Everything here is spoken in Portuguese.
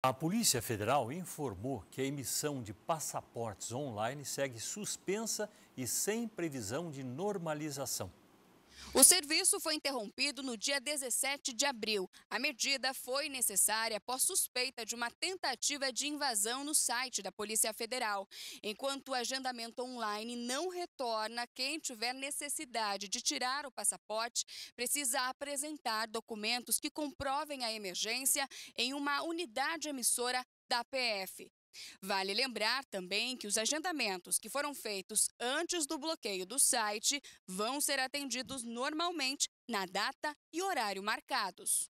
A Polícia Federal informou que a emissão de passaportes online segue suspensa e sem previsão de normalização. O serviço foi interrompido no dia 17 de abril. A medida foi necessária após suspeita de uma tentativa de invasão no site da Polícia Federal. Enquanto o agendamento online não retorna, quem tiver necessidade de tirar o passaporte precisa apresentar documentos que comprovem a emergência em uma unidade emissora da PF. Vale lembrar também que os agendamentos que foram feitos antes do bloqueio do site vão ser atendidos normalmente na data e horário marcados.